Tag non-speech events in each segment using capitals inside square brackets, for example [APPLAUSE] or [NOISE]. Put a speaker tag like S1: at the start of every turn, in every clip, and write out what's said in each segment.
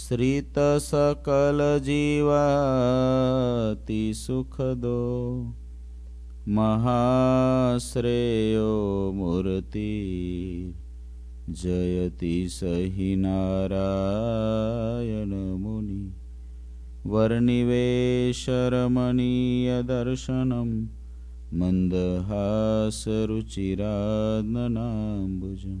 S1: श्रितसकलजीवाति सुखदो महाश्रेयो मूर्ति जयति सहि नारायणमुनि वर्णिवेशरमणीयदर्शनं मन्दहासरुचिराधनाम्बुजम्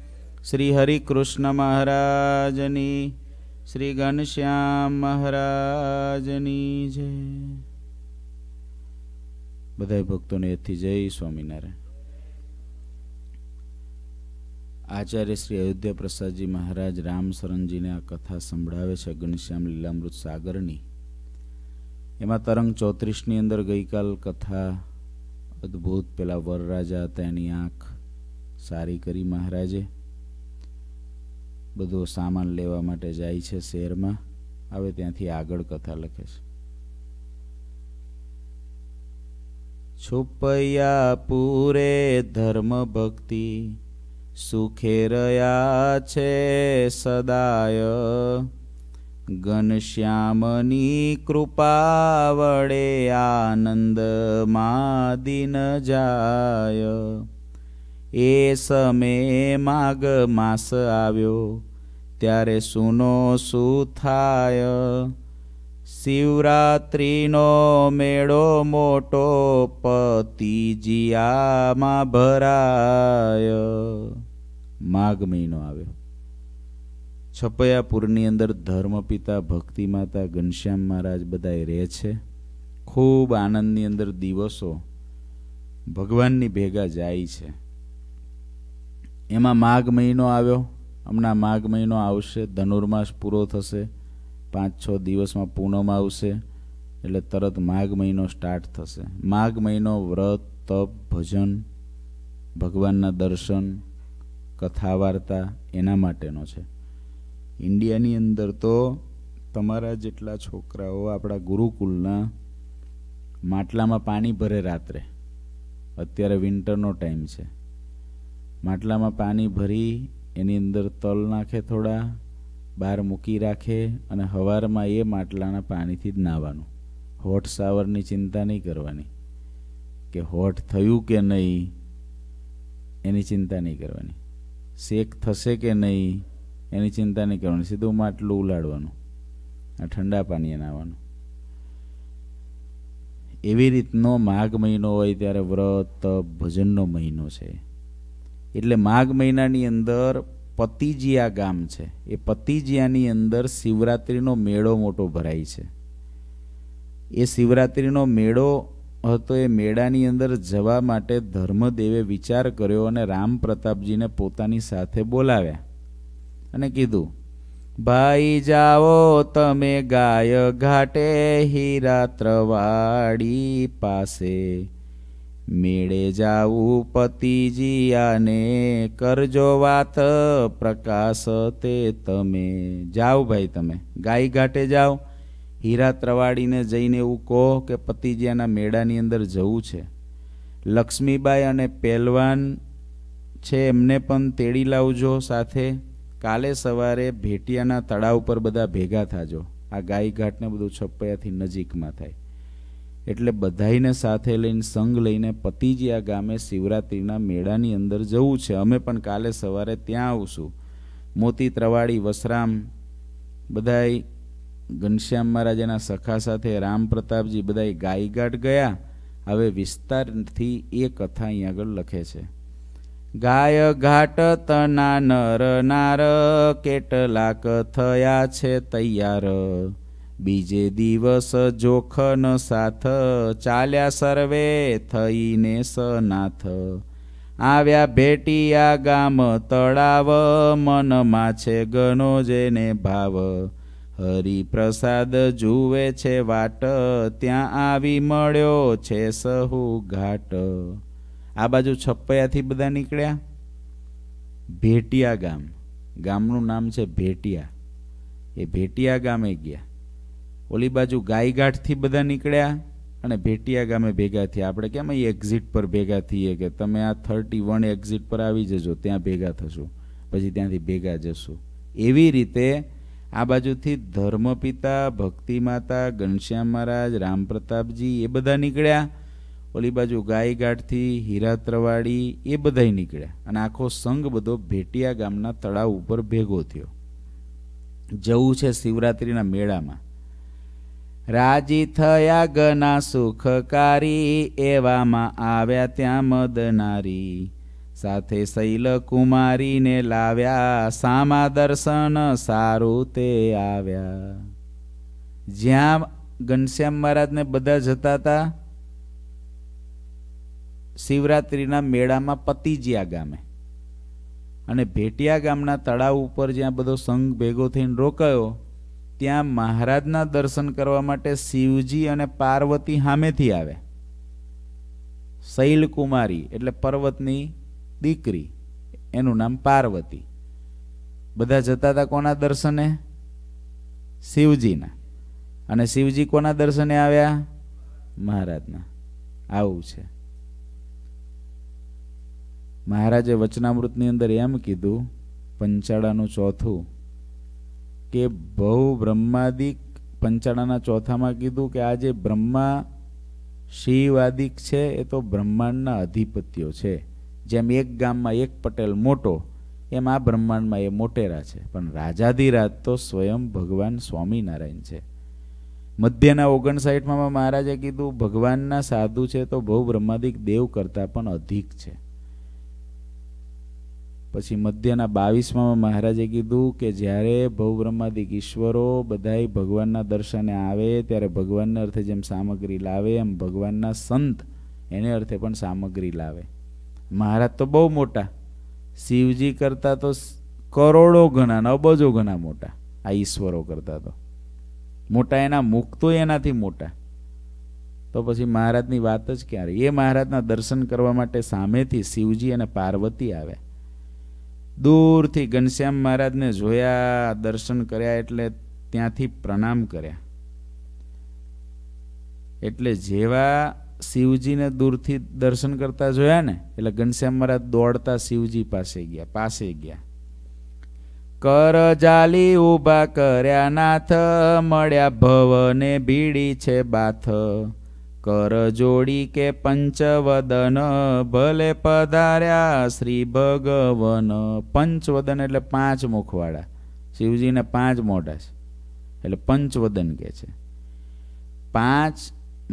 S1: શ્રી હરિકૃષ્ણ મહારાજની શ્રી ઘનશ્યામ મહારાજની જય બધા ભક્તોને એથી જય સ્વામિનારાયણ આચાર્ય શ્રી અયોધ્યા પ્રસાદજી મહારાજ રામશરણજીને આ કથા સંભળાવે છે ઘનશ્યામ લીલામૃત સાગરની એમાં તરંગ ચોત્રીસની અંદર ગઈકાલ કથા અદ્ભુત પેલા વરરાજા હતા એની આંખ સારી કરી મહારાજે બધો સામાન લેવા માટે જાય છે શહેરમાં હવે ત્યાંથી આગળ કથા લખે છે છુપૈયા પૂરે ધર્મ ભક્તિ સુખે રહ્યા છે સદાય ઘનશ્યામની કૃપા વડે આનંદમાં દિન જાય એ સમયે માગ માસ આવ્યો ત્યારે સુનો શું થાય શિવરાત્રિનો મેળો મોટો પતિજીયામાં ભરાય માઘ મહિનો આવ્યો છપૈયાપુરની અંદર ધર્મપિતા ભક્તિ માતા ઘનશ્યામ મહારાજ બધાએ રહે છે ખૂબ આનંદની અંદર દિવસો ભગવાનની ભેગા જાય છે એમાં માઘ મહિનો આવ્યો હમણાં માઘ મહિનો આવશે ધનુર્માસ પૂરો થશે પાંચ છ દિવસમાં પૂનમ આવશે એટલે તરત માઘ મહિનો સ્ટાર્ટ થશે માઘ મહિનો વ્રત તપ ભજન ભગવાનના દર્શન કથા વાર્તા એના માટેનો છે ઇન્ડિયાની અંદર તો તમારા જેટલા છોકરાઓ આપણા ગુરુકુલના માટલામાં પાણી ભરે રાત્રે અત્યારે વિન્ટરનો ટાઈમ છે માટલામાં પાણી ભરી એની અંદર તલ નાખે થોડા બહાર મૂકી રાખે અને હવારમાં એ માટલાના પાણીથી જ નાહવાનું હોટ સાવરની ચિંતા નહીં કરવાની કે હોટ થયું કે નહીં એની ચિંતા નહીં કરવાની શેક થશે કે નહીં એની ચિંતા નહીં કરવાની સીધું માટલું ઉલાડવાનું આ ઠંડા પાણીએ નાહવાનું એવી રીતનો માઘ મહિનો હોય ત્યારે વ્રત ભજનનો મહિનો છે એટલે માઘ મહિનાની અંદર પતિજીયા ગામ છે એ પતિજીયાની અંદર શિવરાત્રિનો મેળો મોટો ભરાય છે એ શિવરાત્રિનો મેળો હતો એ મેળાની અંદર જવા માટે ધર્મદેવે વિચાર કર્યો અને રામ પ્રતાપજીને પોતાની સાથે બોલાવ્યા અને કીધું ભાઈ જાઓ તમે ગાય ઘાટે હીરા ત્રવાડી પાસે મેળે જાવું પતિજીયાને કરજો વાત પ્રકાશ તે તમે જાઓ ભાઈ તમે ગાય ઘાટે જાઓ હીરા ત્રવાડીને જઈને એવું કહો કે પતિજીયાના મેળાની અંદર જવું છે લક્ષ્મીબાઈ અને પહેલવાન છે એમને પણ તેડી લાવજો સાથે કાલે સવારે ભેટિયાના તળાવ પર બધા ભેગા થાજો આ ગાય ઘાટને બધું છપ્પૈયાથી નજીકમાં થાય એટલે બધાઈને સાથે લઈને સંગ લઈને પતિજી આ ગામે શિવરાત્રિના મેળાની અંદર જવું છે અમે પણ કાલે સવારે ત્યાં આવશું મોતી ત્રવાડી વસરામ બધાય ઘનશ્યામ મહારાજાના સખા સાથે રામ પ્રતાપજી બધાય ગાયઘાટ ગયા હવે વિસ્તારથી એ કથા અહીં આગળ લખે છે ગાય ઘાટ તના નર નાર કેટલાક થયા છે તૈયાર બીજે દિવસ જોખન સાથ ચાલ્યા સર્વે થઈને સનાથ આવ્યા ભેટિયા ગામ તળાવ મનમાં છે ગણો જેને ભાવ હરિપ્રસાદ જુએ છે વાટ ત્યાં આવી મળ્યો છે સહુ ઘાટ આ બાજુ છપ્પૈયાથી બધા નીકળ્યા ભેટિયા ગામ ગામનું નામ છે ભેટિયા એ ભેટિયા ગામે ગયા ઓલી બાજુ ગાયગાંઠથી બધા નીકળ્યા અને ભેટિયા ગામે ભેગા થયા આપણે કેમ અહીં એક્ઝિટ પર ભેગા થઈએ કે તમે આ થર્ટી વન એક્ઝિટ પર આવી જજો ત્યાં ભેગા થશો પછી ત્યાંથી ભેગા જશો એવી રીતે આ બાજુથી ધર્મપિતા ભક્તિ માતા ઘનશ્યામ મહારાજ રામ પ્રતાપજી એ બધા નીકળ્યા ઓલી બાજુ ગાયગાઠથી હીરાત્રવાડી એ બધાય નીકળ્યા અને આખો સંઘ બધો ભેટિયા ગામના તળાવ ઉપર ભેગો થયો જવું છે શિવરાત્રિના મેળામાં રાજી થયા ગના સુખકારી એવામાં આવ્યા ત્યાં મદનારી સાથે શૈલ કુમારીને લાવ્યા સામા દર્શન સારું તે આવ્યા જ્યાં ઘનશ્યામ મહારાજને બધા જતા હતા શિવરાત્રિના મેળામાં પતિજિયા ગામે અને ભેટિયા ગામના તળાવ ઉપર જ્યાં બધો સંઘ ભેગો થઈને રોકાયો ત્યાં મહારાજના દર્શન કરવા માટે શિવજી અને પાર્વતી સામેથી આવે શૈલકુમારી એટલે પર્વતની દીકરી એનું નામ પાર્વતી બધા જતા હતા કોના દર્શને શિવજીના અને શિવજી કોના દર્શને આવ્યા મહારાજના આવું છે મહારાજે વચનામૃતની અંદર એમ કીધું પંચાળાનું ચોથું કે ભવ બ્રહ્માદિક પંચાળાના ચોથામાં કીધું કે આ જે બ્રહ્મા શિવાદિક છે એ તો બ્રહ્માંડના અધિપત્યો છે જેમ એક ગામમાં એક પટેલ મોટો એમ આ બ્રહ્માંડમાં એ મોટેરા છે પણ રાજાધિરાજ તો સ્વયં ભગવાન સ્વામિનારાયણ છે મધ્યના ઓગણસાઠમાં મહારાજે કીધું ભગવાનના સાધુ છે તો બહુ બ્રહ્માદિક દેવ કરતાં પણ અધિક છે પછી મધ્યના બાવીસમાં મહારાજે કીધું કે જ્યારે ભવબ્રહ્માદિક ઈશ્વરો બધાય ભગવાનના દર્શને આવે ત્યારે ભગવાનના અર્થે જેમ સામગ્રી લાવે એમ ભગવાનના સંત એને અર્થે પણ સામગ્રી લાવે મહારાજ તો બહુ મોટા શિવજી કરતાં તો કરોડો ઘણા ને અબજો ગણા મોટા આ ઈશ્વરો કરતાં તો મોટા એના મુખ તો એનાથી મોટા તો પછી મહારાજની વાત જ ક્યારે એ મહારાજના દર્શન કરવા માટે સામેથી શિવજી અને પાર્વતી આવ્યા દૂરથી ઘનશ્યામ મહારાજને જોયા દર્શન કર્યા એટલે ત્યાંથી પ્રણામ કર્યા એટલે જેવા શિવજીને દૂરથી દર્શન કરતા જોયા ને એટલે ઘનશ્યામ મહારાજ દોડતા શિવજી પાસે ગયા પાસે ગયા કર જાલી ઊભા કર્યા નાથ મળ્યા ભવને ભીડી છે બાથ કરજોડી કે પંચવદન ભલે પધાર્યા શ્રી ભગવન પંચવદન એટલે પાંચ મુખવાળા શિવજીને પાંચ મોઢા છે એટલે પંચવદન કહે છે પાંચ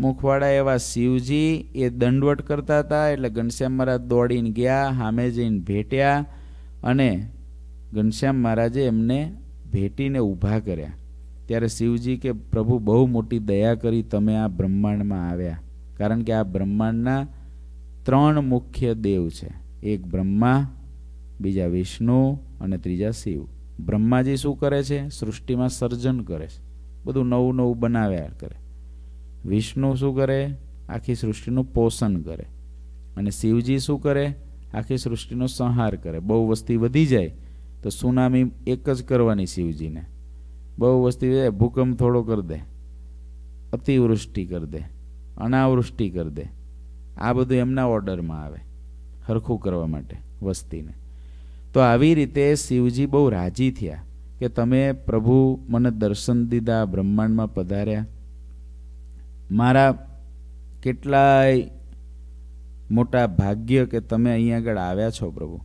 S1: મુખવાળા એવા શિવજી એ દંડવટ કરતા હતા એટલે ઘનશ્યામ મહારાજ દોડીને ગયા સામે જઈને ભેટ્યા અને ઘનશ્યામ મહારાજે એમને ભેટીને ઊભા કર્યા ત્યારે શિવજી કે પ્રભુ બહુ મોટી દયા કરી તમે આ બ્રહ્માંડમાં આવ્યા કારણ કે આ બ્રહ્માંડના ત્રણ મુખ્ય દેવ છે એક બ્રહ્મા બીજા વિષ્ણુ અને ત્રીજા શિવ બ્રહ્માજી શું કરે છે સૃષ્ટિમાં સર્જન કરે છે બધું નવું નવું બનાવ્યા કરે વિષ્ણુ શું કરે આખી સૃષ્ટિનું પોષણ કરે અને શિવજી શું કરે આખી સૃષ્ટિનો સંહાર કરે બહુ વસ્તી વધી જાય તો સુનામી એક જ કરવાની શિવજીને બહુ વસ્તી છે ભૂકંપ થોડો કરી દે અતિવૃષ્ટિ કરી દે અનાવૃષ્ટિ કરી દે આ બધું એમના ઓર્ડરમાં આવે હરખું કરવા માટે વસ્તીને તો આવી રીતે શિવજી બહુ રાજી થયા કે તમે પ્રભુ મને દર્શન દીધા બ્રહ્માંડમાં પધાર્યા મારા કેટલાય મોટા ભાગ્ય કે તમે અહીં આગળ આવ્યા છો પ્રભુ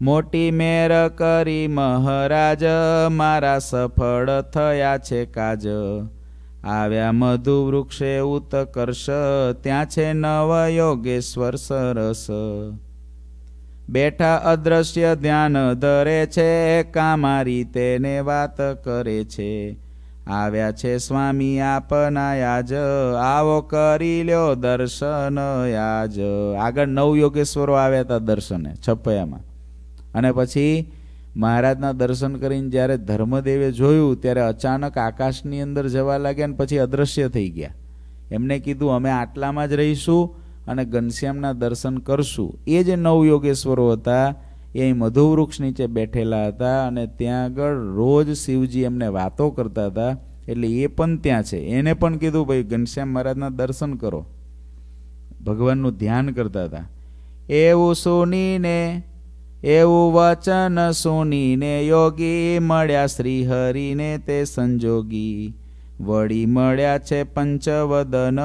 S1: મોટી મેર કરી મહારાજ મારા સફળ થયા છે કાજ આવ્યા મધુ વૃક્ષે ઉતકર્ષ ત્યાં છે નવ યોગેશ્વર સરસ બેઠા અદ્રશ્ય ધ્યાન ધરે છે કામારી તેને વાત કરે છે આવ્યા છે સ્વામી આપના યાજ આવો કરી લ્યો દર્શન યાજ આગળ નવ યોગેશ્વરો આવ્યા હતા દર્શને છપૈયામાં અને પછી મહારાજના દર્શન કરીને જ્યારે ધર્મદેવે જોયું ત્યારે અચાનક આકાશની અંદર જવા લાગ્યા અને પછી અદૃશ્ય થઈ ગયા એમને કીધું અમે આટલામાં જ રહીશું અને ઘનશ્યામના દર્શન કરશું એ જે નવ યોગેશ્વરો હતા એ મધુવૃક્ષ નીચે બેઠેલા હતા અને ત્યાં આગળ રોજ શિવજી એમને વાતો કરતા હતા એટલે એ પણ ત્યાં છે એને પણ કીધું ભાઈ ઘનશ્યામ મહારાજના દર્શન કરો ભગવાનનું ધ્યાન કરતા હતા એવું ને એવું વચન સુનીને યોગી મળ્યા શ્રી હરિને તે સંજોગી વળી મળ્યા છે પંચવદન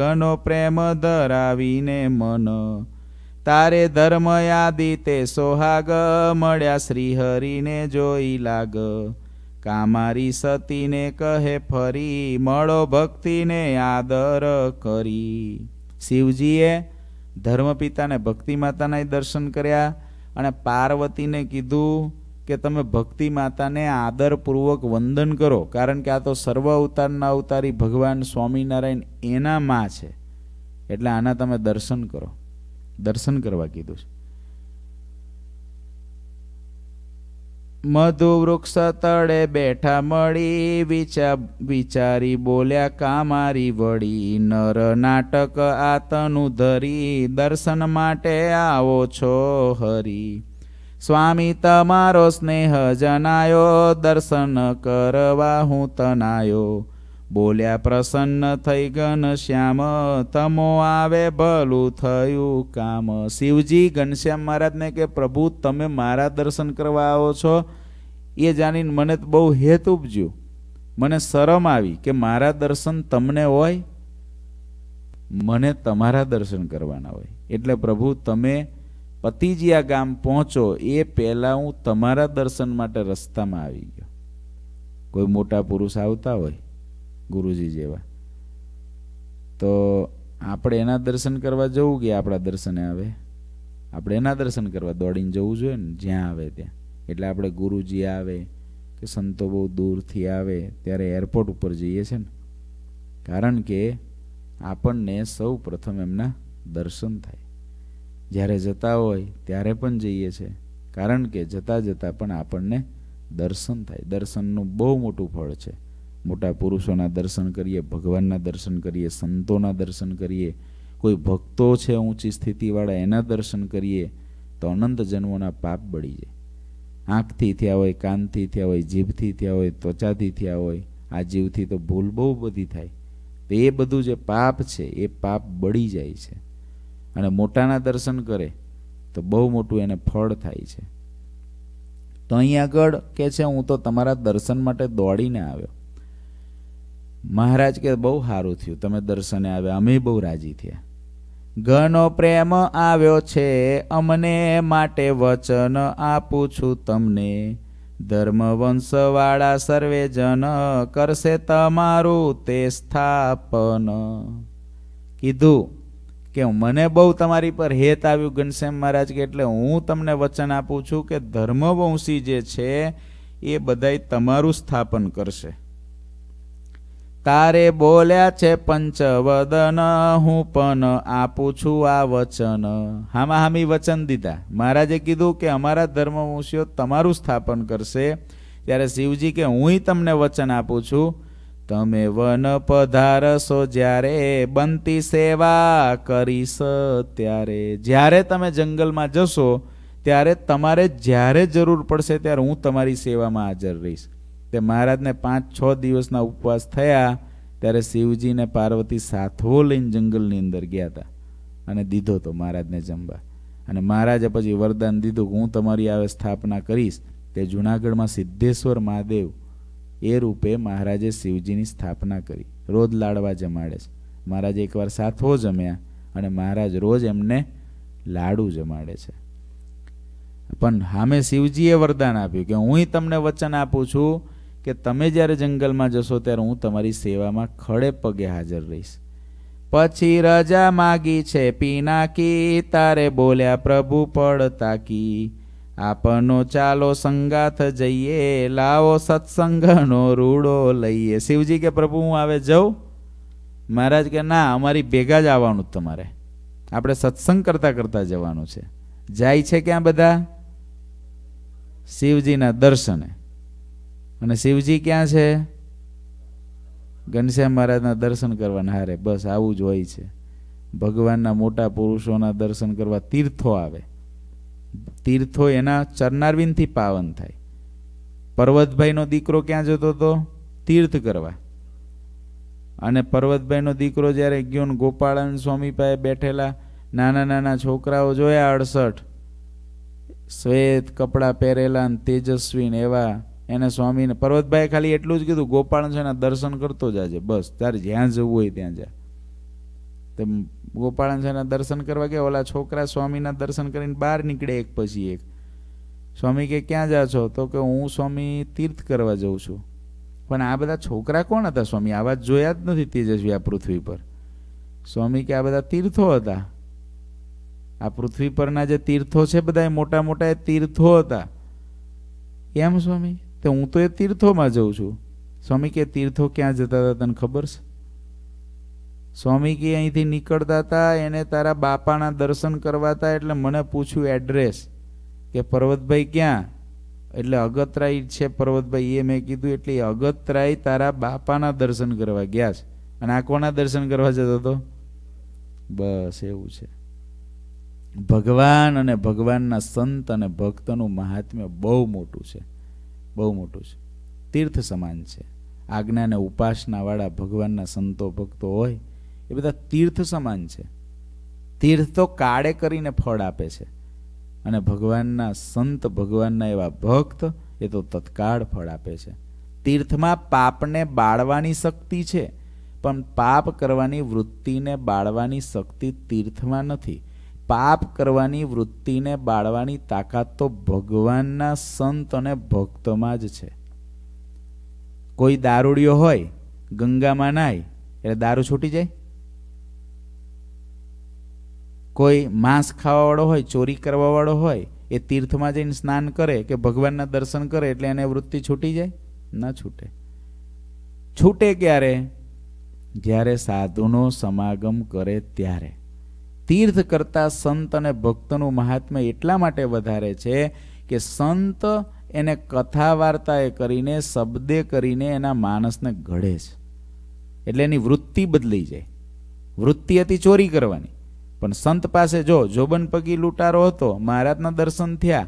S1: ઘનો પ્રેમ ધરાવીને મન તારે ધર્મ યાદી તે સોહાગ મળ્યા શ્રી હરિને જોઈ લાગ કામારી સતીને કહે ફરી મળો ભક્તિને આદર કરી શિવજીએ ધર્મપિતાને ભક્તિ માતાના દર્શન કર્યા અને પાર્વતીને કીધું કે તમે ભક્તિ માતાને આદરપૂર્વક વંદન કરો કારણ કે આ તો સર્વ અવતારના અવતારી ભગવાન સ્વામિનારાયણ એના માં છે એટલે આના તમે દર્શન કરો દર્શન કરવા કીધું છે મધુ વૃક્ષ તળે બેઠા મળી વિચા વિચારી બોલ્યા કામારી વળી નર નાટક આતનું ધરી દર્શન માટે આવો છો હરી સ્વામી તમારો સ્નેહ જનાયો દર્શન કરવા હું તનાયો બોલ્યા પ્રસન્ન થઈ શ્યામ તમો આવે ભલું થયું કામ શિવજી ઘનશ્યામ મહારાજને કે પ્રભુ તમે મારા દર્શન કરવા આવો છો એ જાણીને મને બહુ હેત ઉપજ્યું મને શરમ આવી કે મારા દર્શન તમને હોય મને તમારા દર્શન કરવાના હોય એટલે પ્રભુ તમે પતિજી આ ગામ પહોંચો એ પહેલાં હું તમારા દર્શન માટે રસ્તામાં આવી ગયો કોઈ મોટા પુરુષ આવતા હોય ગુરુજી જેવા તો આપણે એના દર્શન કરવા જવું કે આપણા દર્શને આવે આપણે એના દર્શન કરવા દોડીને જવું જોઈએ ને જ્યાં આવે ત્યાં એટલે આપણે ગુરુજી આવે કે સંતો બહુ દૂરથી આવે ત્યારે એરપોર્ટ ઉપર જઈએ છે ને કારણ કે આપણને સૌ પ્રથમ એમના દર્શન થાય જ્યારે જતા હોય ત્યારે પણ જઈએ છે કારણ કે જતાં જતાં પણ આપણને દર્શન થાય દર્શનનું બહુ મોટું ફળ છે મોટા પુરુષોના દર્શન કરીએ ભગવાનના દર્શન કરીએ સંતોના દર્શન કરીએ કોઈ ભક્તો છે ઊંચી સ્થિતિવાળા એના દર્શન કરીએ તો અનંત જન્મોના પાપ બળી જાય આંખથી થયા હોય કાનથી થયા હોય જીભથી થયા હોય ત્વચાથી થયા હોય આ જીવથી તો ભૂલ બહુ બધી થાય તો એ બધું જે પાપ છે એ પાપ બળી જાય છે અને મોટાના દર્શન કરે તો બહુ મોટું એને ફળ થાય છે તો અહીં આગળ કે છે હું તો તમારા દર્શન માટે દોડીને આવ્યો મહારાજ કે બહુ સારું થયું તમે દર્શને આવ્યા અમે બહુ રાજી થયા ઘણો પ્રેમ આવ્યો છે અમને માટે વચન આપું છું તમને ધર્મ વંશવાળા સર્વે જન કરશે તમારું તે સ્થાપન કીધું કે મને બહુ તમારી પર હેત આવ્યું ઘનશ્યામ મહારાજ કે એટલે હું તમને વચન આપું છું કે ધર્મવંશી જે છે એ બધાય તમારું સ્થાપન કરશે તારે બોલ્યા છે પંચવદન હું પણ આપું છું આ વચન હામાં હામી વચન દીધા મહારાજે કીધું કે અમારા ધર્મ ધર્મવંશીઓ તમારું સ્થાપન કરશે ત્યારે શિવજી કે હુંય તમને વચન આપું છું તમે વન પધારશો જ્યારે બનતી સેવા કરીશ ત્યારે જ્યારે તમે જંગલમાં જશો ત્યારે તમારે જ્યારે જરૂર પડશે ત્યારે હું તમારી સેવામાં હાજર રહીશ તે મહારાજને પાંચ છ દિવસના ઉપવાસ થયા ત્યારે શિવજીને પાર્વતી સાથો લઈને જંગલની અંદર ગયા હતા અને દીધો તો મહારાજને જમવા અને મહારાજે પછી વરદાન દીધું હું તમારી આવે સ્થાપના કરીશ તે જૂનાગઢમાં સિદ્ધેશ્વર મહાદેવ એ રૂપે મહારાજે શિવજીની સ્થાપના કરી રોજ લાડવા જમાડે છે મહારાજ એકવાર સાથો જમ્યા અને મહારાજ રોજ એમને લાડુ જમાડે છે પણ હામે શિવજીએ વરદાન આપ્યું કે હું તમને વચન આપું છું કે તમે જ્યારે જંગલમાં જશો ત્યારે હું તમારી સેવામાં ખડે પગે હાજર રહીશ પછી રજા માગી છે પીનાકી તારે બોલ્યા પ્રભુ પડતા કી આપનો ચાલો સંગાથ જઈએ લાવો સત્સંગનો રૂડો લઈએ શિવજી કે પ્રભુ હું આવે જઉં મહારાજ કે ના અમારી ભેગા જ આવવાનું તમારે આપણે સત્સંગ કરતા કરતા જવાનું છે જાય છે ક્યાં બધા શિવજીના દર્શને અને શિવજી ક્યાં છે ઘનશ્યામ મહારાજના દર્શન કરવાના હારે બસ આવું જ હોય છે ભગવાનના મોટા પુરુષોના દર્શન કરવા તીર્થો આવે તીર્થો એના ચરનારવિંદથી પાવન થાય પર્વતભાઈનો દીકરો ક્યાં જતો હતો તીર્થ કરવા અને પર્વતભાઈનો દીકરો જ્યારે ગયો ને ગોપાળન સ્વામી પાસે બેઠેલા નાના નાના છોકરાઓ જોયા અડસઠ શ્વેત કપડાં પહેરેલા ને તેજસ્વી એવા એને સ્વામીને પર્વતભાઈએ ખાલી એટલું જ કીધું ગોપાલ છે એના દર્શન કરતો જાજે બસ તારે જ્યાં જવું હોય ત્યાં જા તો ગોપાલ છે એના દર્શન કરવા ગયા ઓલા છોકરા સ્વામીના દર્શન કરીને બહાર નીકળે એક પછી એક સ્વામી કે ક્યાં જા છો તો કે હું સ્વામી તીર્થ કરવા જઉં છું પણ આ બધા છોકરા કોણ હતા સ્વામી આવા જોયા જ નથી તેજસ્વી આ પૃથ્વી પર સ્વામી કે આ બધા તીર્થો હતા આ પૃથ્વી પરના જે તીર્થો છે બધા મોટા મોટા તીર્થો હતા કેમ સ્વામી તો હું તો એ તીર્થોમાં જઉં છું સ્વામી કે તીર્થો ક્યાં જતા હતા તને ખબર છે સ્વામી કે અહીંથી નીકળતા હતા એને તારા બાપાના દર્શન કરવા હતા એટલે મને પૂછ્યું એડ્રેસ કે પર્વતભાઈ ક્યાં એટલે અગતરાય છે પર્વતભાઈ એ મેં કીધું એટલે અગતરાય તારા બાપાના દર્શન કરવા ગયા છે અને આ કોના દર્શન કરવા જતો હતો બસ એવું છે ભગવાન અને ભગવાનના સંત અને ભક્તનું મહાત્મ્ય બહુ મોટું છે બહુ મોટું છે તીર્થ સમાન છે આજ્ઞા અને ઉપાસનાવાળા ભગવાનના સંતો ભક્તો હોય એ બધા તીર્થ સમાન છે તીર્થ તો કાળે કરીને ફળ આપે છે અને ભગવાનના સંત ભગવાનના એવા ભક્ત એ તો તત્કાળ ફળ આપે છે તીર્થમાં પાપને બાળવાની શક્તિ છે પણ પાપ કરવાની વૃત્તિને બાળવાની શક્તિ તીર્થમાં નથી પાપ કરવાની વૃત્તિને બાળવાની તાકાત તો ભગવાનના સંત અને ભક્તોમાં જ છે કોઈ દારૂડિયો હોય ગંગામાં નાય એટલે દારૂ છૂટી જાય કોઈ માંસ ખાવાવાળો હોય ચોરી કરવાવાળો હોય એ તીર્થમાં જઈને સ્નાન કરે કે ભગવાનના દર્શન કરે એટલે એને વૃત્તિ છૂટી જાય ના છૂટે છૂટે ક્યારે જ્યારે સાધુનો સમાગમ કરે ત્યારે તીર્થ કરતા સંત અને ભક્તનું મહાત્મ્ય એટલા માટે વધારે છે કે સંત એને કથા એ કરીને શબ્દે કરીને એના માણસને ઘડે છે એટલે એની વૃત્તિ બદલી જાય વૃત્તિ હતી ચોરી કરવાની પણ સંત પાસે જો જોબન પગી લૂંટારો હતો મહારાજના દર્શન થયા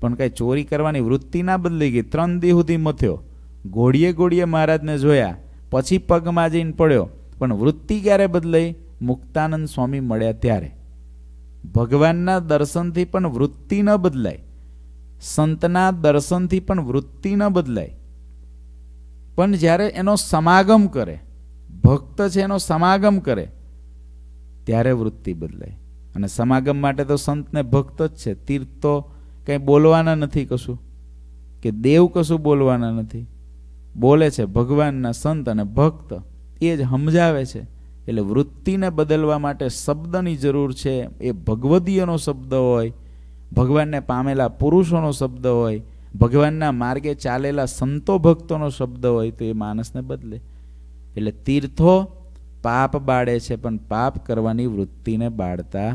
S1: પણ કાંઈ ચોરી કરવાની વૃત્તિ ના બદલી ગઈ ત્રણ દી સુધી મથ્યો ઘોડીએ ઘોડીએ મહારાજને જોયા પછી પગમાં જઈને પડ્યો પણ વૃત્તિ ક્યારે બદલાઈ મુક્તાનંદ સ્વામી મળ્યા ત્યારે ભગવાનના દર્શનથી પણ વૃત્તિ ન બદલાય સંતના દર્શનથી પણ વૃત્તિ ન બદલાય પણ જ્યારે એનો સમાગમ કરે ભક્ત છે એનો સમાગમ કરે ત્યારે વૃત્તિ બદલાય અને સમાગમ માટે તો સંતને ભક્ત જ છે તીર્થ તો કંઈ બોલવાના નથી કશું કે દેવ કશું બોલવાના નથી બોલે છે ભગવાનના સંત અને ભક્ત એ જ સમજાવે છે એટલે વૃત્તિને બદલવા માટે શબ્દની જરૂર છે એ ભગવદીયનો શબ્દ હોય ભગવાનને પામેલા પુરુષોનો શબ્દ હોય ભગવાનના માર્ગે ચાલેલા સંતો ભક્તોનો શબ્દ હોય તો એ માણસને બદલે એટલે તીર્થો પાપ બાળે છે પણ પાપ કરવાની વૃત્તિને બાળતા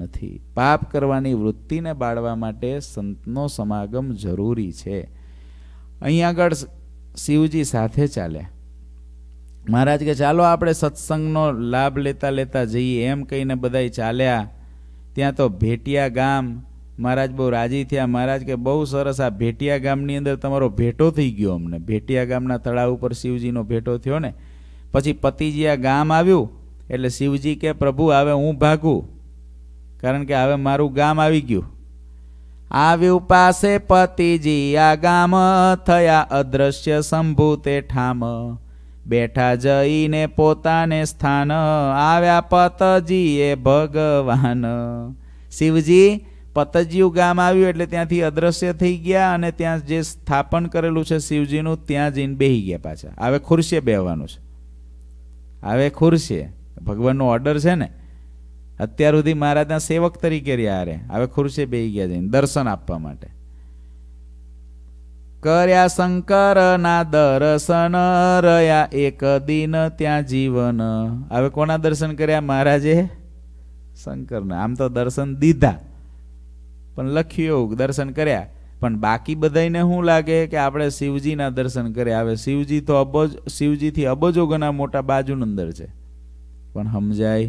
S1: નથી પાપ કરવાની વૃત્તિને બાળવા માટે સંતનો સમાગમ જરૂરી છે અહીં આગળ શિવજી સાથે ચાલ્યા મહારાજ કે ચાલો આપણે સત્સંગનો લાભ લેતા લેતા જઈએ એમ કહીને બધાય ચાલ્યા ત્યાં તો ભેટિયા ગામ મહારાજ બહુ રાજી થયા મહારાજ કે બહુ સરસ આ ભેટિયા ગામની અંદર તમારો ભેટો થઈ ગયો અમને ભેટિયા ગામના તળાવ ઉપર શિવજીનો ભેટો થયો ને પછી પતિજી આ ગામ આવ્યું એટલે શિવજી કે પ્રભુ હવે હું ભાગું કારણ કે હવે મારું ગામ આવી ગયું આવ્યું પાસે પતિજી આ ગામ થયા અદ્રશ્ય શંભુ તે ઠામ બેઠા જઈને પોતાને સ્થાન આવ્યા પતજીએ ભગવાન શિવજી પતજીયું ગામ આવ્યું એટલે ત્યાંથી અદ્રશ્ય થઈ ગયા અને ત્યાં જે સ્થાપન કરેલું છે શિવજીનું ત્યાં જઈને બેહી ગયા પાછા હવે ખુરશીએ બેહવાનું છે હવે ખુરશીએ ભગવાનનો ઓર્ડર છે ને અત્યાર સુધી મહારાજના સેવક તરીકે રહ્યા હવે ખુરશીએ બેહી ગયા જઈને દર્શન આપવા માટે કર્યા શંકરના દર્શન રહ્યા એક દિન ત્યાં જીવન હવે કોના દર્શન કર્યા મહારાજે શંકરને આમ તો દર્શન દીધા પણ લખ્યું દર્શન કર્યા પણ બાકી બધાને શું લાગે કે આપણે શિવજીના દર્શન કર્યા હવે શિવજી તો અબજ શિવજીથી અબજો ગણા મોટા બાજુની અંદર છે પણ સમજાય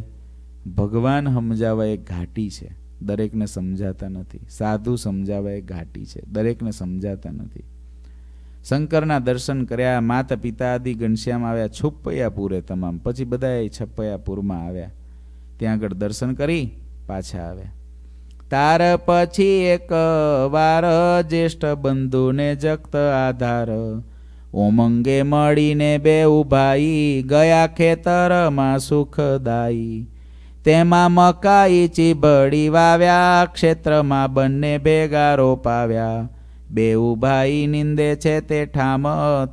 S1: ભગવાન સમજાવવા એ ઘાટી છે દરેકને સમજાતા નથી સાધુ સમજાવવા એ ઘાટી છે દરેકને સમજાતા નથી શંકરના દર્શન કર્યા માતા પિતા આદિ ઘનશ્યામ આવ્યા છુપૈયાપુરે તમામ પછી બધા છપૈયાપુરમાં આવ્યા ત્યાં આગળ દર્શન કરી પાછા આવ્યા તાર પછી એક વાર જ્યેષ્ઠ બંધુને જગત આધાર ઉમંગે મળીને બે ઉભાઈ ગયા ખેતરમાં સુખદાયી તેમાં મકાઈ ચીબડી વાવ્યા ક્ષેત્રમાં બંને ભેગા રોપાવ્યા બેઉ ભાઈ નિંદે છે તે ઠામ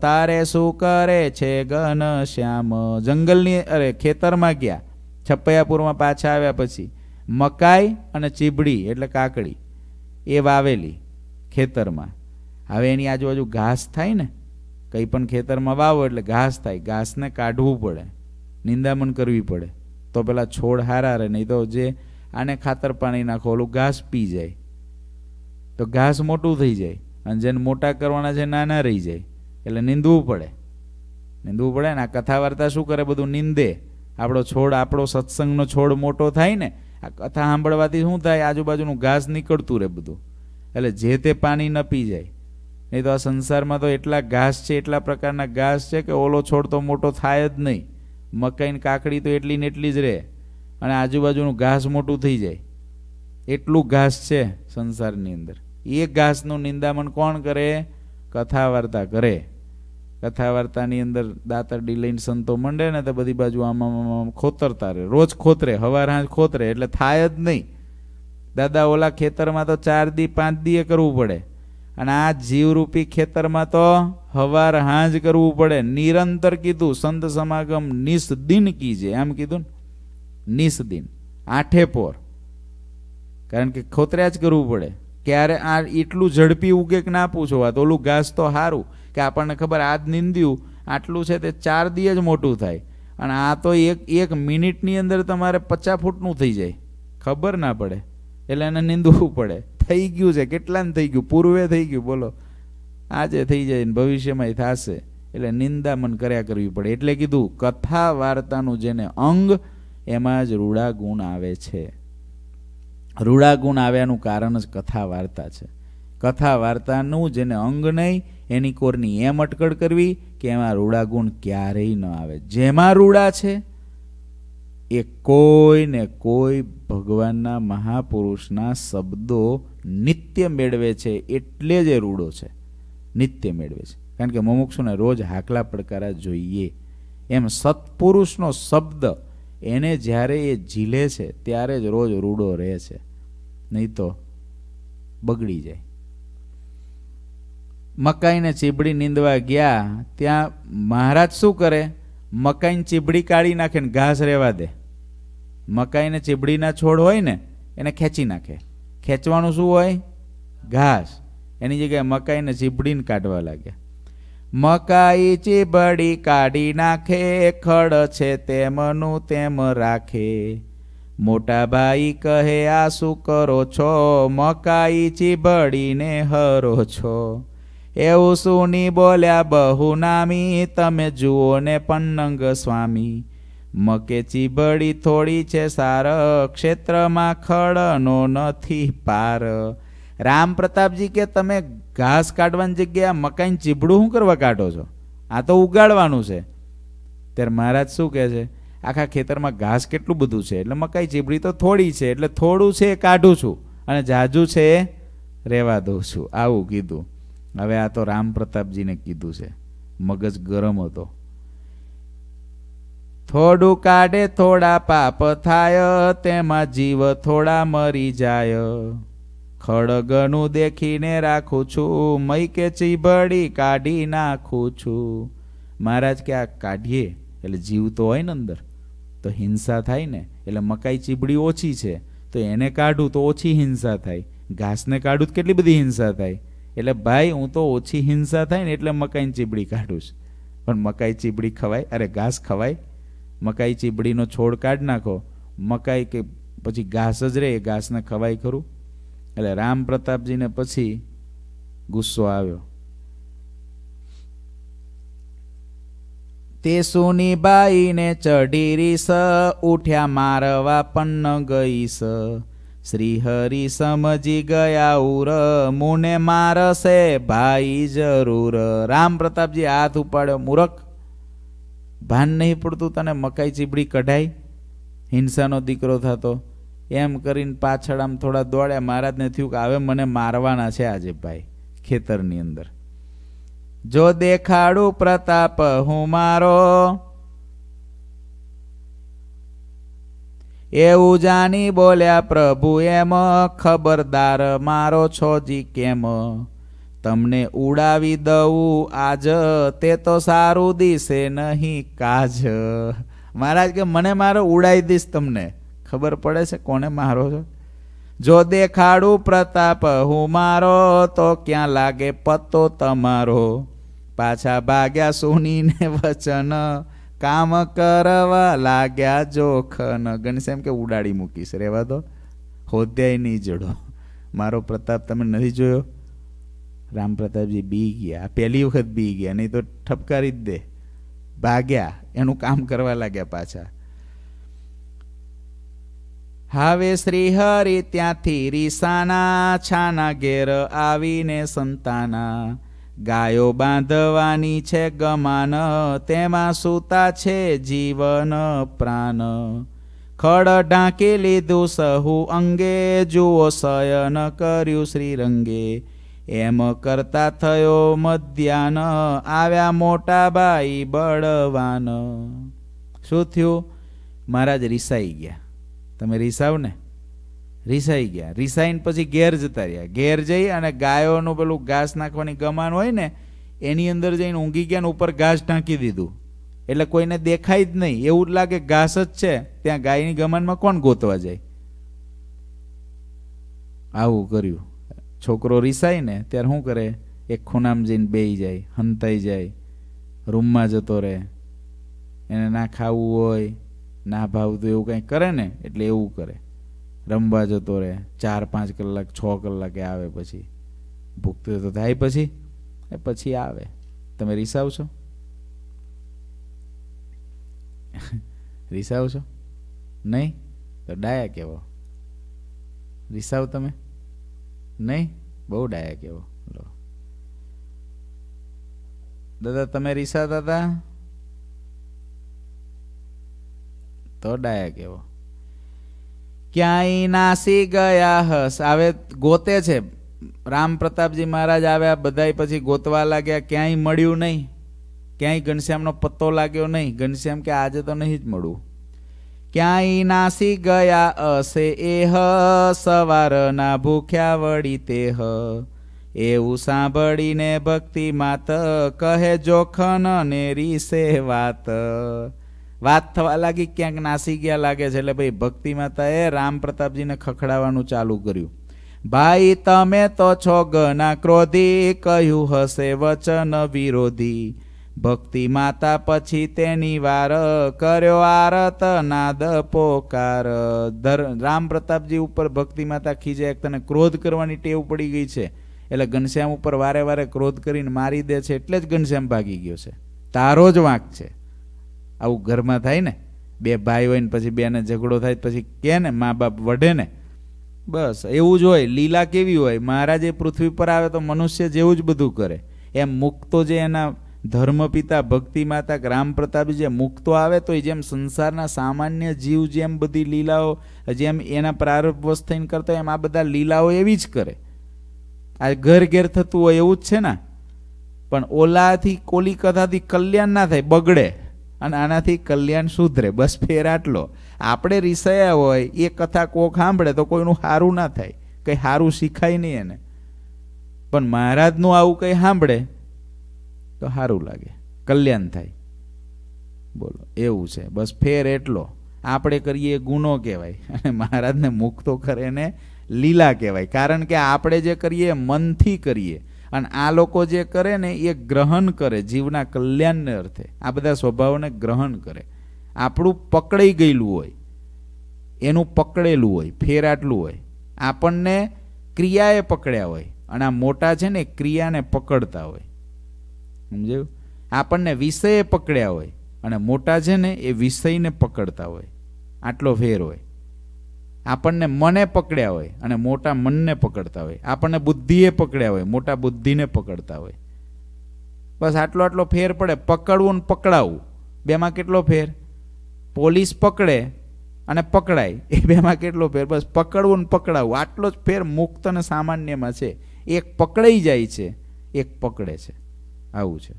S1: તારે શું કરે છે ઘન શ્યામ જંગલની અરે ખેતરમાં ગયા છપૈયાપુરમાં પાછા આવ્યા પછી મકાઈ અને ચીબડી એટલે કાકડી એ વાવેલી ખેતરમાં હવે એની આજુબાજુ ઘાસ થાય ને કંઈ પણ ખેતરમાં વાવો એટલે ઘાસ થાય ઘાસને કાઢવું પડે નિંદામણ કરવી પડે તો પેલા છોડ હારા રહે નહીં તો જે આને ખાતર પાણી નાખો ઓલું ઘાસ પી જાય તો ઘાસ મોટું થઈ જાય અને જેને મોટા કરવાના છે નાના રહી જાય એટલે નીંદવું પડે નીંદવું પડે ને આ કથા વાર્તા શું કરે બધું નીંદે આપણો છોડ આપણો સત્સંગનો છોડ મોટો થાય ને આ કથા સાંભળવાથી શું થાય આજુબાજુનું ઘાસ નીકળતું રહે બધું એટલે જે તે પાણી ન પી જાય નહીં તો આ સંસારમાં તો એટલા ઘાસ છે એટલા પ્રકારના ઘાસ છે કે ઓલો છોડ તો મોટો થાય જ નહીં મકાઈની કાકડી તો એટલી ને એટલી જ રહે અને આજુબાજુનું ઘાસ મોટું થઈ જાય એટલું ઘાસ છે સંસારની અંદર એ ઘાસનું નિંદામણ કોણ કરે કથાવાર્તા કરે કથાવાર્તાની અંદર દાતરડી લઈને સંતો મંડે ને તો બધી બાજુ આમાં આમ ખોતરતા રહે રોજ ખોતરે હવાર હાંજ ખોતરે એટલે થાય જ નહીં દાદા ઓલા ખેતરમાં તો ચાર દી પાંચ દીએ કરવું પડે અને આ જીવરૂપી ખેતરમાં તો હવાર હાંજ કરવું પડે નિરંતર કીધું સંત સમાગમ નિસદિન કીજે એમ કીધું ને નિસદિન આઠે પોર કારણ કે ખોતર્યા જ કરવું પડે ક્યારે આ એટલું ઝડપી ઉગે કે ના પૂછો તો ઓલું ઘાસ તો સારું કે આપણને ખબર આજ નિંદ્યું આટલું છે તે ચાર દિવસ જ મોટું થાય અને આ તો એક એક મિનિટની અંદર તમારે પચાસ ફૂટનું થઈ જાય ખબર ના પડે એટલે એને નિંદવું પડે થઈ ગયું છે કેટલાને થઈ ગયું પૂર્વે થઈ ગયું બોલો આજે થઈ જાય ને ભવિષ્યમાં થશે એટલે નિંદામન કર્યા કરવી પડે એટલે કીધું કથા વાર્તાનું જેને અંગ એમાં જ રૂડા ગુણ આવે છે રૂડાગુણ આવ્યાનું કારણ જ કથા વાર્તા છે કથા વાર્તાનું જેને અંગ નહીં એની કોરની એમ અટકળ કરવી કે એમાં રૂડા ગુણ ક્યારેય ન આવે જેમાં રૂડા છે એ કોઈને કોઈ ભગવાનના મહાપુરુષના શબ્દો નિત્ય મેળવે છે એટલે જ એ રૂડો છે નિત્ય મેળવે છે કારણ કે મુમુક્ષુને રોજ હાકલા પડકારા જોઈએ એમ સત્પુરુષનો શબ્દ એને જ્યારે એ ઝીલે છે ત્યારે જ રોજ રૂડો રહે છે નહીં તો બગડી જાય મકાઈને ચીબડી નીંદવા ગયા ત્યાં મહારાજ શું કરે મકાઈને ચીબડી કાઢી નાખે ને ઘાસ રહેવા દે મકાઈને ચીબડીના છોડ હોય ને એને ખેંચી નાખે ખેંચવાનું શું હોય ઘાસ એની જગ્યાએ મકાઈને ચીબડીને કાઢવા લાગ્યા મકાઈ ચીબડી કાઢી નાખે ખડ છે તેમનું તેમ રાખે મોટા ભાઈ કહે આ શું કરો છો મકાઈ ચીભડીને હરો છો એવું સુની બોલ્યા બહુ નામી તમે જુઓ ને પન્નંગ સ્વામી મકે ચીભડી થોડી છે સાર ક્ષેત્રમાં ખડનો નથી પાર રામ પ્રતાપજી કે તમે ઘાસ કાઢવાની જગ્યા મકાઈનું ચીબડું શું કરવા કાઢો છો આ તો ઉગાડવાનું છે ત્યારે મહારાજ શું કહે છે આખા ખેતરમાં ઘાસ કેટલું બધું છે એટલે મકાઈ ચીબડી તો થોડી છે એટલે થોડું છે એ કાઢું છું અને જાજુ છે રહેવા દઉં છું આવું કીધું હવે આ તો રામ પ્રતાપજીને કીધું છે મગજ ગરમ હતો થોડું કાઢે થોડા પાપ થાય તેમાં જીવ થોડા મરી જાય ખડગનું દેખીને રાખું છું મય કે ચીબડી કાઢી નાખું છું મહારાજ કે આ કાઢીએ એટલે જીવ તો હોય ને અંદર તો હિંસા થાય ને એટલે મકાઈ ચીબડી ઓછી છે તો એને કાઢું તો ઓછી હિંસા થાય ઘાસને કાઢું તો કેટલી બધી હિંસા થાય એટલે ભાઈ હું તો ઓછી હિંસા થાય ને એટલે મકાઈની ચીબડી કાઢું છું પણ મકાઈ ચીબડી ખવાય અરે ઘાસ ખવાય મકાઈ ચીબડીનો છોડ કાઢી નાખો મકાઈ કે પછી ઘાસ જ રહે એ ઘાસને ખવાય ખરું એટલે રામ પ્રતાપજીને પછી ગુસ્સો આવ્યો તે બાઈને ચઢી સ ઉઠ્યા મારવા પણ ગઈ સ શ્રી હરિ સમજી ગયા ઉર મુને મારશે ભાઈ જરૂર રામ પ્રતાપજી હાથ ઉપાડ્યો મૂરખ ભાન નહીં પડતું તને મકાઈ ચીબડી કઢાઈ હિંસાનો દીકરો થતો એમ કરીને પાછળ આમ થોડા દોડ્યા મહારાજને થયું કે હવે મને મારવાના છે આજે ભાઈ ખેતરની અંદર જો દેખાડું પ્રતાપ હું મારો એવું જાણી બોલ્યા પ્રભુ એમ ખબરદાર મારો છો જી કેમ તમને ઉડાવી દઉં આજ તે તો સારું દિશે નહીં કાજ મહારાજ કે મને મારો ઉડાવી દઈશ તમને ખબર પડે છે કોને મારો છો જો દેખાડું પ્રતાપ હું મારો તો ક્યાં લાગે પત્તો તમારો પાછા ભાગ્યા સુનીને [LAUGHS] વચન કામ કરવા લાગ્યા જોખન ગણેશ એમ કે ઉડાડી મૂકીશ રેવા દો હોદ્યાય નહીં જડો મારો પ્રતાપ તમે નથી જોયો રામ પ્રતાપજી બી ગયા પહેલી વખત બી ગયા નહીં તો ઠપકારી જ દે ભાગ્યા એનું કામ કરવા લાગ્યા પાછા હવે શ્રી હરિ ત્યાંથી રીસાના છાના ઘેર આવીને સંતાના ગાયો બાંધવાની છે ગમાન તેમાં સૂતા છે જીવન પ્રાણ ખડ ઢાંકી લીધું સહુ અંગે જુઓ શયન કર્યું શ્રીરંગે એમ કરતા થયો મધ્યાન આવ્યા મોટા ભાઈ બળવાન શું થયું મહારાજ રિસાઈ ગયા તમે રિસાવ ને રિસાઈ ગયા રીસાઈને પછી ઘેર જતા રહ્યા ઘેર જઈ અને ગાયોનું પેલું ઘાસ નાખવાની ગમાન હોય ને એની અંદર જઈને ઊંઘી ગયા ને ઉપર ઘાસ ઢાંકી દીધું એટલે કોઈને દેખાય જ નહીં એવું જ લાગે ઘાસ જ છે ત્યાં ગાયની ગમાનમાં કોણ ગોતવા જાય આવું કર્યું છોકરો રીસાય ને ત્યારે શું કરે એક ખૂનામ જઈને બે જાય હંતાઈ જાય રૂમમાં જતો રહે એને ના ખાવું હોય ના ભાવ તો એવું કંઈ કરે ને એટલે એવું કરે રમવા જતો રહે ચાર પાંચ કલાક છ કલાકે આવે પછી ભૂખતું તો થાય પછી એ પછી આવે તમે રિસાવ છો રીસાવ છો નહીં તો ડાયા કેવો રીસાવ તમે નહીં બહુ ડાયા કેવો લો દાદા તમે રીસાતા હતા તો ડાયક એવો ક્યાંય નાસી ગયા હસ આવે ગોતે છે રામ પ્રતાપજી મહારાજ આવ્યા બધા પછી ગોતવા લાગ્યા ક્યાંય મળ્યું નહીં ક્યાંય ઘનશ્યામનો પત્તો લાગ્યો નહીં ઘનશ્યામ કે આજે તો નહીં જ મળવું ક્યાંય નાસી ગયા અસે એ હ સવારના ભૂખ્યા વળી તે હ એવું સાંભળીને ભક્તિ માત કહે જોખન ને રીસે વાત વાત થવા લાગી ક્યાંક નાસી ગયા લાગે છે એટલે ભાઈ ભક્તિ માતાએ રામ પ્રતાપજીને ખખડાવવાનું ચાલુ કર્યું ભાઈ તમે તો છો ગના ક્રોધી કહ્યું હશે વચન વિરોધી ભક્તિ માતા પછી તેની વાર કર્યો આરત નાદ પોકાર રામ પ્રતાપજી ઉપર ભક્તિ માતા ખીજે એક તને ક્રોધ કરવાની ટેવ પડી ગઈ છે એટલે ઘનશ્યામ ઉપર વારે વારે ક્રોધ કરીને મારી દે છે એટલે જ ઘનશ્યામ ભાગી ગયો છે તારો જ વાંક છે આવું ઘરમાં થાય ને બે ભાઈ હોય ને પછી બેને ઝઘડો થાય પછી કે ને મા બાપ વઢે ને બસ એવું જ હોય લીલા કેવી હોય મહારાજ એ પૃથ્વી પર આવે તો મનુષ્ય જેવું જ બધું કરે એમ મુક્તો જે એના ધર્મપિતા ભક્તિ માતા રામ પ્રતાપજી જે મુક્તો આવે તો એ જેમ સંસારના સામાન્ય જીવ જેમ બધી લીલાઓ જેમ એના પ્રારબ્ધવશ થઈને કરતો એમ આ બધા લીલાઓ એવી જ કરે આ ઘર ઘેર થતું હોય એવું જ છે ને પણ ઓલાથી કોલી કથાથી કલ્યાણ ના થાય બગડે અને આનાથી કલ્યાણ સુધરે બસ ફેર આટલો આપણે રીસાયા હોય એ કથા કોક સાંભળે તો કોઈનું સારું ના થાય કંઈ સારું શીખાય નહીં એને પણ મહારાજનું આવું કંઈ સાંભળે તો સારું લાગે કલ્યાણ થાય બોલો એવું છે બસ ફેર એટલો આપણે કરીએ ગુનો કહેવાય અને મહારાજને મુક્તો કરે એને લીલા કહેવાય કારણ કે આપણે જે કરીએ મનથી કરીએ અને આ લોકો જે કરે ને એ ગ્રહણ કરે જીવના કલ્યાણને અર્થે આ બધા સ્વભાવને ગ્રહણ કરે આપણું પકડાઈ ગયેલું હોય એનું પકડેલું હોય ફેર આટલું હોય આપણને ક્રિયાએ પકડ્યા હોય અને આ મોટા છે ને ક્રિયાને પકડતા હોય સમજાયું આપણને વિષયે પકડ્યા હોય અને મોટા છે ને એ વિષયને પકડતા હોય આટલો ફેર હોય આપણને મને પકડ્યા હોય અને મોટા મનને પકડતા હોય આપણને બુદ્ધિએ પકડ્યા હોય મોટા બુદ્ધિને પકડતા હોય બસ આટલો આટલો ફેર પડે પકડવું ને પકડાવવું બેમાં કેટલો ફેર પોલીસ પકડે અને પકડાય એ બેમાં કેટલો ફેર બસ પકડવું ને પકડાવવું આટલો જ ફેર મુક્ત અને સામાન્યમાં છે એક પકડાઈ જાય છે એક પકડે છે આવું છે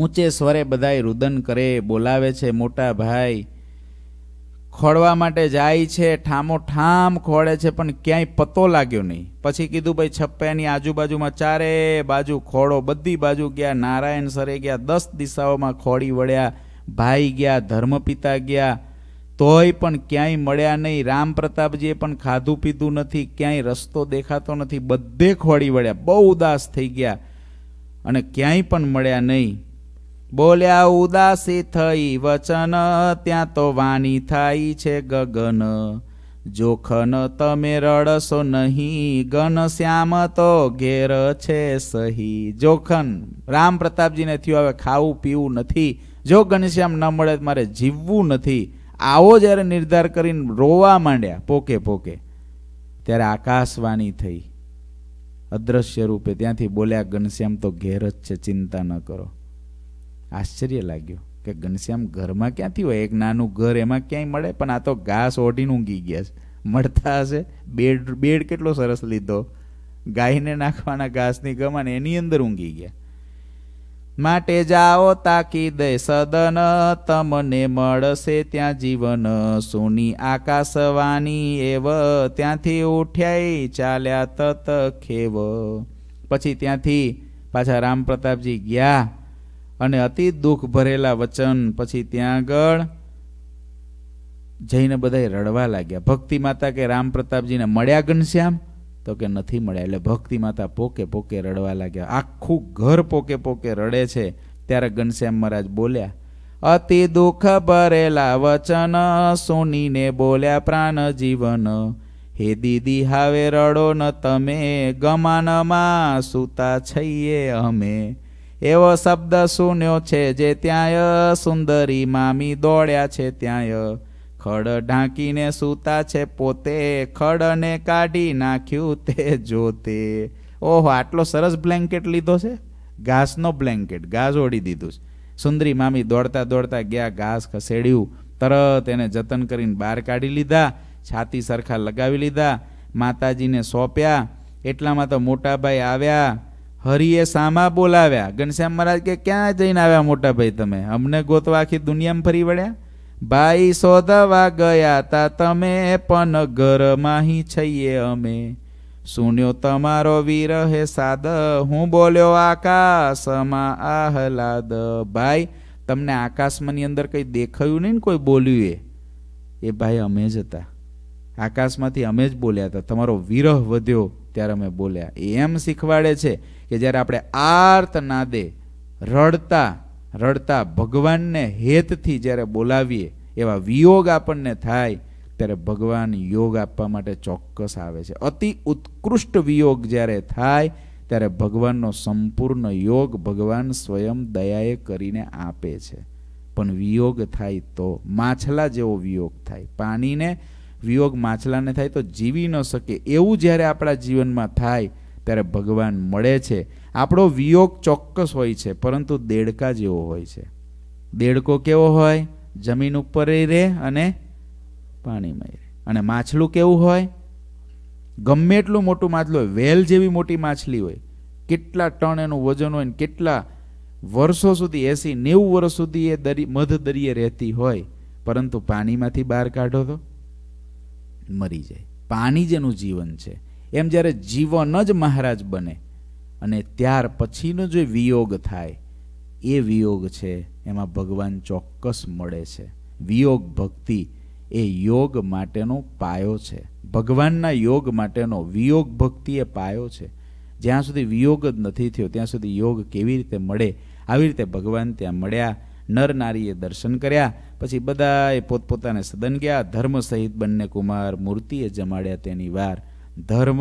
S1: ઊંચે સ્વરે બધાય રુદન કરે બોલાવે છે મોટા ભાઈ ખોળવા માટે જાય છે ઠામો ઠામ ખોળે છે પણ ક્યાંય પતો લાગ્યો નહીં પછી કીધું ભાઈ છપ્પાની આજુબાજુમાં ચારે બાજુ ખોળો બધી બાજુ ગયા નારાયણ સરે ગયા દસ દિશાઓમાં ખોળી વળ્યા ભાઈ ગયા ધર્મપિતા ગયા તોય પણ ક્યાંય મળ્યા નહીં રામ પ્રતાપજીએ પણ ખાધું પીધું નથી ક્યાંય રસ્તો દેખાતો નથી બધે ખોળી વળ્યા બહુ ઉદાસ થઈ ગયા અને ક્યાંય પણ મળ્યા નહીં બોલ્યા ઉદાસી થઈ વચન ત્યાં તો વાણી થાય છે ગગન જોખન તમે રડશો નહીં ગન શ્યામ તો ઘેર છે સહી જોખન રામ પ્રતાપજીને થયું હવે ખાવું પીવું નથી જો ઘનશ્યામ ન મળે મારે જીવવું નથી આવો જ્યારે નિર્ધાર કરીને રોવા માંડ્યા પોકે પોકે ત્યારે આકાશવાણી થઈ અદ્રશ્ય રૂપે ત્યાંથી બોલ્યા ઘનશ્યામ તો ઘેર જ છે ચિંતા ન કરો આશ્ચર્ય લાગ્યું કે ઘનશ્યામ ઘરમાં ક્યાંથી હોય એક નાનું ઘર એમાં ક્યાંય મળે પણ આ તો ઘાસ ઓઢીને ઊંઘી ગયા છે મળતા હશે બેડ બેડ કેટલો સરસ લીધો ગાયને નાખવાના ઘાસની ગમાને એની અંદર ઊંઘી ગયા માટે જાઓ તાકી દે સદન તમને મળશે ત્યાં જીવન સોની આકાશવાણી એવ ત્યાંથી ઉઠ્યાઈ ચાલ્યા તત ખેવ પછી ત્યાંથી પાછા રામ પ્રતાપજી ગયા અને અતિ દુઃખ ભરેલા વચન પછી ત્યાં આગળ જઈને બધા રડવા લાગ્યા ભક્તિ માતા કે રામ પ્રતાપજીને મળ્યા ઘનશ્યામ તો કે નથી મળ્યા એટલે ભક્તિ માતા પોકે પોકે રડવા લાગ્યા આખું ઘર પોકે પોકે રડે છે ત્યારે ઘનશ્યામ મહારાજ બોલ્યા અતિ દુઃખ ભરેલા વચન સુનીને બોલ્યા પ્રાણ જીવન હે દીદી હાવે રડો ન તમે ગમાનમાં સૂતા છઈએ અમે એવો શબ્દ સુન્યો છે જે ત્યાંય સુંદરી મામી દોડ્યા છે ત્યાંય ખડ ઢાંકીને સૂતા છે પોતે ખડને કાઢી નાખ્યું તે જોતે ઓહો આટલો સરસ બ્લેન્કેટ લીધો છે ઘાસનો બ્લેન્કેટ ઘાસ ઓડી દીધું છે સુંદરી મામી દોડતા દોડતા ગયા ઘાસ ખસેડ્યું તરત એને જતન કરીને બહાર કાઢી લીધા છાતી સરખા લગાવી લીધા માતાજીને સોંપ્યા એટલામાં તો મોટાભાઈ આવ્યા હરિએ સામા બોલાવ્યા ઘનશ્યામ મહારાજ કે ક્યાં જઈને આવ્યા મોટા ભાઈ તમે અમને ગોતવા આખી દુનિયામાં ફરી વળ્યા ભાઈ શોધવા ગયા તા તમે પણ ઘરમાંહી છઈએ અમે સુન્યો તમારો વિરહે સાદ હું બોલ્યો આકાશમાં આહલાદ ભાઈ તમને આકાશમાંની અંદર કંઈ દેખાયું નહીં ને કોઈ બોલ્યું એ એ ભાઈ અમે જ હતા આકાશમાંથી અમે જ બોલ્યા હતા તમારો વિરહ વધ્યો ત્યારે અમે બોલ્યા એમ શીખવાડે છે કે જ્યારે આપણે આર્ત નાદે રડતા રડતા ભગવાનને હેતથી જ્યારે બોલાવીએ એવા વિયોગ આપણને થાય ત્યારે ભગવાન યોગ આપવા માટે ચોક્કસ આવે છે અતિ ઉત્કૃષ્ટ વિયોગ જ્યારે થાય ત્યારે ભગવાનનો સંપૂર્ણ યોગ ભગવાન સ્વયં દયાએ કરીને આપે છે પણ વિયોગ થાય તો માછલા જેવો વિયોગ થાય પાણીને વિયોગ માછલાને થાય તો જીવી ન શકે એવું જ્યારે આપણા જીવનમાં થાય ત્યારે ભગવાન મળે છે આપણો વિયોગ ચોક્કસ હોય છે પરંતુ દેડકા જેવો હોય છે દેડકો કેવો હોય જમીન ઉપર રહે અને પાણીમાં રહે અને માછલું કેવું હોય ગમે એટલું મોટું માછલું હોય વેલ જેવી મોટી માછલી હોય કેટલા ટન એનું વજન હોય ને કેટલા વર્ષો સુધી એસી નેવું વર્ષ સુધી એ દરી મધ દરિયે રહેતી હોય પરંતુ પાણીમાંથી બહાર કાઢો તો મરી જાય પાણી જેનું જીવન છે એમ જ્યારે જીવન જ મહારાજ બને અને ત્યાર પછીનો જે વિયોગ થાય એ વિયોગ છે એમાં ભગવાન ચોક્કસ મળે છે વિયોગ ભક્તિ એ યોગ માટેનો પાયો છે ભગવાનના યોગ માટેનો વિયોગ ભક્તિ એ પાયો છે જ્યાં સુધી વિયોગ જ નથી થયો ત્યાં સુધી યોગ કેવી રીતે મળે આવી રીતે ભગવાન ત્યાં મળ્યા નર નારીએ દર્શન કર્યા પછી બધાએ પોતપોતાને સદન ગયા ધર્મ સહિત બંને કુમાર મૂર્તિએ જમાડ્યા તેની વાર ધર્મ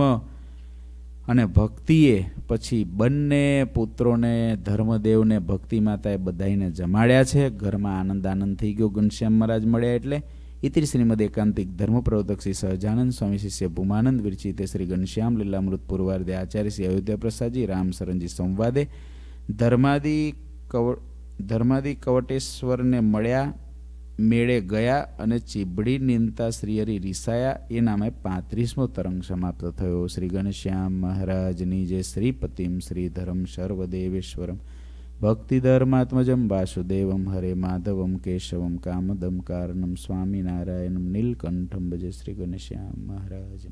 S1: અને ભક્તિએ પછી બંને પુત્રોને ધર્મદેવને ભક્તિ માતાએ બધાઈને જમાડ્યા છે ઘરમાં આનંદ આનંદ થઈ ગયો ઘનશ્યામ મહારાજ મળ્યા એટલે ઇતિરી શ્રીમદ એકાંતિક ધર્મપ્રવર્તક શ્રી સહજાનંદ સ્વામી શિષ્ય ભૂમાનંદ વિરચિતે શ્રી ઘનશ્યામ લીલામૃત પૂર્વાર્ધે આચાર્ય શ્રી અયોધ્યા પ્રસાદજી રામ સંવાદે ધર્માદિ કવ ધર્માદિ કવટેશ્વરને મળ્યા મેળે ગયા અને ચીબડી નિંદતા શ્રીહરિ રિસાયા એ નામે પાંત્રીસમો તરંગ સમાપ્ત થયો શ્રી ગણશ્યામ મહારાજની જે શ્રીપતિમ શ્રી શ્રીધરમ સર્વદેવેશ્વરમ ધર્માત્મજમ વાસુદેવમ હરે માધવમ કેશવમ કામદમ કારણમ સ્વામિનારાયણ નીલકંઠમ ભજે શ્રી ગણશ્યામ મહારાજ